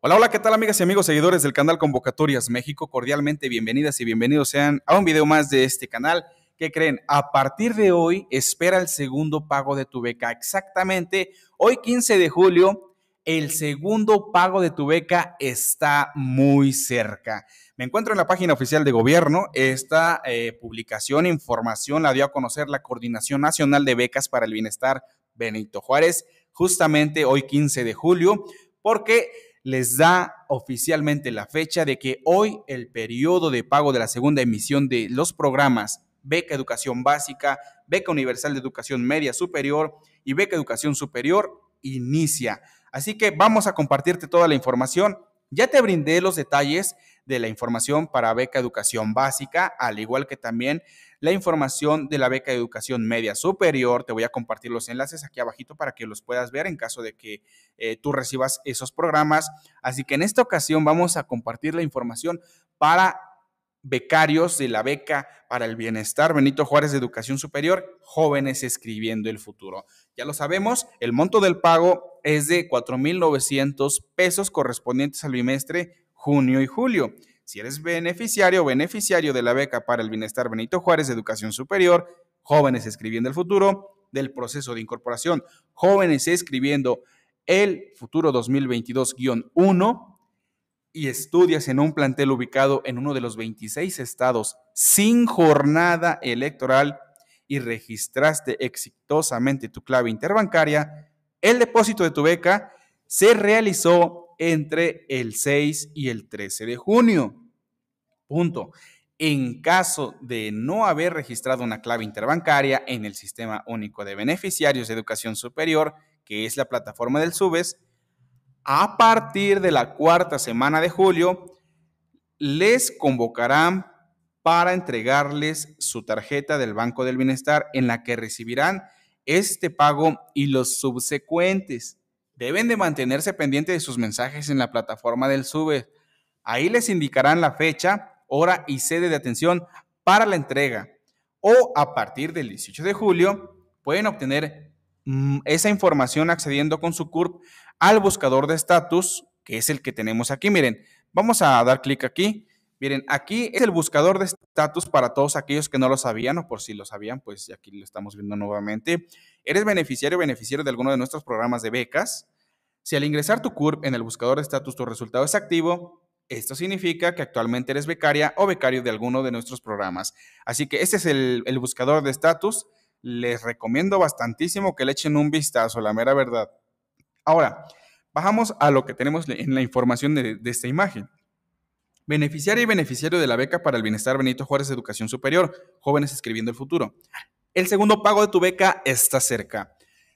Hola, hola, ¿qué tal amigas y amigos seguidores del canal Convocatorias México? Cordialmente bienvenidas y bienvenidos sean a un video más de este canal. ¿Qué creen? A partir de hoy espera el segundo pago de tu beca. Exactamente, hoy 15 de julio, el segundo pago de tu beca está muy cerca. Me encuentro en la página oficial de gobierno. Esta eh, publicación, información, la dio a conocer la Coordinación Nacional de Becas para el Bienestar Benito Juárez, justamente hoy 15 de julio, porque les da oficialmente la fecha de que hoy el periodo de pago de la segunda emisión de los programas Beca Educación Básica, Beca Universal de Educación Media Superior y Beca Educación Superior inicia. Así que vamos a compartirte toda la información. Ya te brindé los detalles de la información para beca educación básica, al igual que también la información de la beca de educación media superior. Te voy a compartir los enlaces aquí abajito para que los puedas ver en caso de que eh, tú recibas esos programas. Así que en esta ocasión vamos a compartir la información para becarios de la beca para el bienestar Benito Juárez de Educación Superior, jóvenes escribiendo el futuro. Ya lo sabemos, el monto del pago es de 4.900 pesos correspondientes al bimestre junio y julio. Si eres beneficiario beneficiario de la beca para el bienestar Benito Juárez, Educación Superior, jóvenes escribiendo el futuro del proceso de incorporación, jóvenes escribiendo el futuro 2022-1 y estudias en un plantel ubicado en uno de los 26 estados sin jornada electoral y registraste exitosamente tu clave interbancaria, el depósito de tu beca se realizó entre el 6 y el 13 de junio. Punto. En caso de no haber registrado una clave interbancaria en el Sistema Único de Beneficiarios de Educación Superior, que es la plataforma del SUBES, a partir de la cuarta semana de julio, les convocarán para entregarles su tarjeta del Banco del Bienestar en la que recibirán este pago y los subsecuentes deben de mantenerse pendientes de sus mensajes en la plataforma del SUBE. Ahí les indicarán la fecha, hora y sede de atención para la entrega. O a partir del 18 de julio pueden obtener mm, esa información accediendo con su CURP al buscador de estatus, que es el que tenemos aquí. Miren, vamos a dar clic aquí Miren, aquí es el buscador de estatus para todos aquellos que no lo sabían o por si lo sabían, pues aquí lo estamos viendo nuevamente. Eres beneficiario o beneficiario de alguno de nuestros programas de becas. Si al ingresar tu CURP en el buscador de estatus tu resultado es activo, esto significa que actualmente eres becaria o becario de alguno de nuestros programas. Así que este es el, buscador de estatus. Les recomiendo bastantísimo que le echen un vistazo, la mera verdad. Ahora, bajamos a lo que tenemos en la información de, de esta imagen. Beneficiario y beneficiario de la beca para el bienestar Benito Juárez Educación Superior, jóvenes escribiendo el futuro. El segundo pago de tu beca está cerca.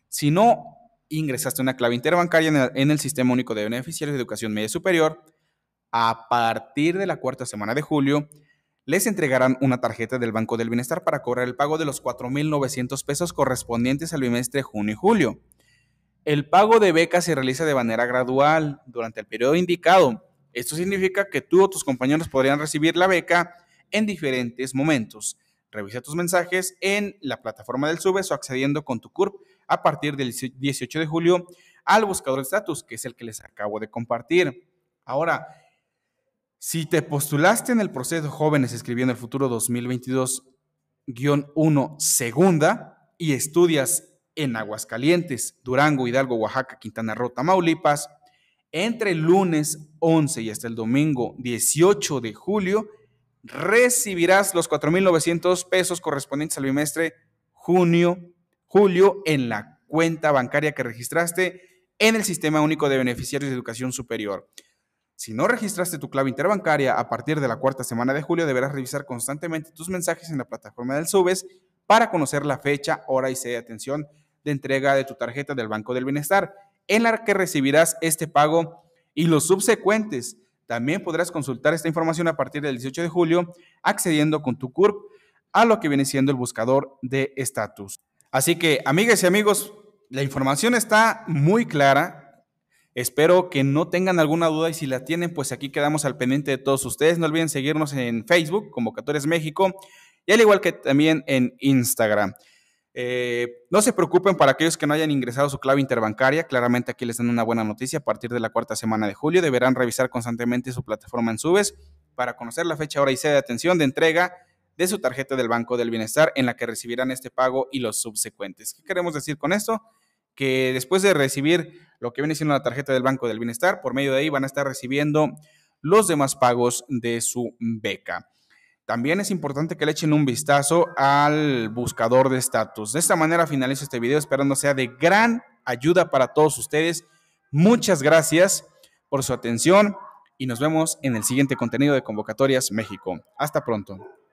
Si no ingresaste una clave interbancaria en el, Sistema Único de Beneficiarios de Educación Media Superior, a partir de la cuarta semana de julio, les entregarán una tarjeta del Banco del Bienestar para cobrar el pago de los 4.900 pesos correspondientes al bimestre junio y julio. El pago de beca se realiza de manera gradual durante el periodo indicado esto significa que tú o tus compañeros podrían recibir la beca en diferentes momentos. Revisa tus mensajes en la plataforma del Subes o accediendo con tu CURP a partir del 18 de julio al buscador de estatus, que es el que les acabo de compartir. Ahora, si te postulaste en el proceso Jóvenes Escribiendo el Futuro 2022-1 segunda y estudias en Aguascalientes, Durango, Hidalgo, Oaxaca, Quintana Roo, Tamaulipas, entre el lunes 11 y hasta el domingo 18 de julio, recibirás los 4.900 pesos correspondientes al bimestre junio, julio en la cuenta bancaria que registraste en el Sistema Único de Beneficiarios de Educación Superior. Si no registraste tu clave interbancaria a partir de la cuarta semana de julio, deberás revisar constantemente tus mensajes en la plataforma del SUBES para conocer la fecha, hora y sede de atención de entrega de tu tarjeta del Banco del Bienestar en la que recibirás este pago y los subsecuentes. También podrás consultar esta información a partir del 18 de julio accediendo con tu CURP a lo que viene siendo el buscador de estatus. Así que, amigas y amigos, la información está muy clara. Espero que no tengan alguna duda y si la tienen, pues aquí quedamos al pendiente de todos ustedes. No olviden seguirnos en Facebook, Convocatorias México, y al igual que también en Instagram. Eh, no se preocupen para aquellos que no hayan ingresado su clave interbancaria, claramente aquí les dan una buena noticia, a partir de la cuarta semana de julio deberán revisar constantemente su plataforma en Subes para conocer la fecha, hora y sede de atención de entrega de su tarjeta del Banco del Bienestar en la que recibirán este pago y los subsecuentes. ¿Qué queremos decir con esto? Que después de recibir lo que viene siendo la tarjeta del Banco del Bienestar, por medio de ahí van a estar recibiendo los demás pagos de su beca. También es importante que le echen un vistazo al buscador de estatus. De esta manera finalizo este video esperando sea de gran ayuda para todos ustedes. Muchas gracias por su atención y nos vemos en el siguiente contenido de Convocatorias México. Hasta pronto.